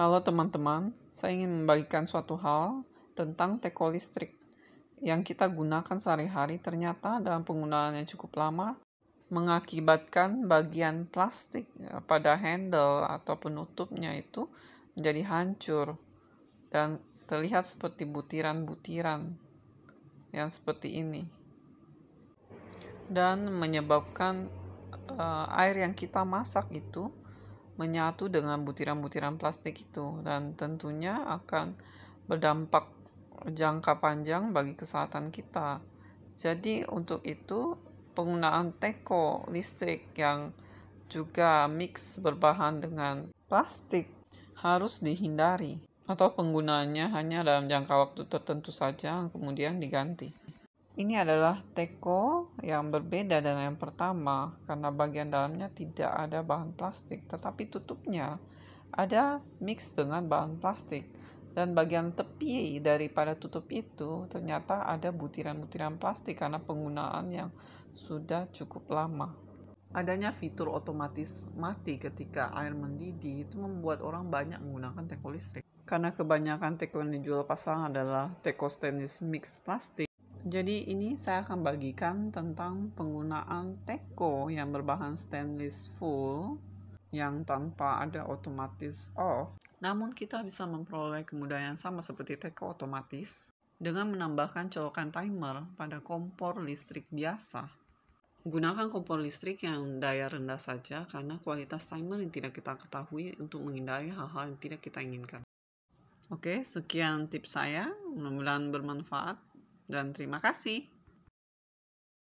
Halo teman-teman, saya ingin membagikan suatu hal tentang teko listrik yang kita gunakan sehari-hari ternyata dalam penggunaan yang cukup lama mengakibatkan bagian plastik ya, pada handle atau penutupnya itu menjadi hancur dan terlihat seperti butiran-butiran yang seperti ini dan menyebabkan uh, air yang kita masak itu menyatu dengan butiran-butiran plastik itu dan tentunya akan berdampak jangka panjang bagi kesehatan kita. Jadi untuk itu penggunaan teko listrik yang juga mix berbahan dengan plastik harus dihindari atau penggunaannya hanya dalam jangka waktu tertentu saja kemudian diganti. Ini adalah teko yang berbeda dengan yang pertama karena bagian dalamnya tidak ada bahan plastik, tetapi tutupnya ada mix dengan bahan plastik dan bagian tepi daripada tutup itu ternyata ada butiran-butiran plastik karena penggunaan yang sudah cukup lama. Adanya fitur otomatis mati ketika air mendidih itu membuat orang banyak menggunakan teko listrik. Karena kebanyakan teko yang dijual pasang adalah teko stainless mix plastik, jadi ini saya akan bagikan tentang penggunaan teko yang berbahan stainless full yang tanpa ada otomatis off. Namun kita bisa memperoleh kemudahan sama seperti teko otomatis dengan menambahkan colokan timer pada kompor listrik biasa. Gunakan kompor listrik yang daya rendah saja karena kualitas timer yang tidak kita ketahui untuk menghindari hal-hal yang tidak kita inginkan. Oke, sekian tips saya. Mudah-mudahan bermanfaat. Dan terima kasih.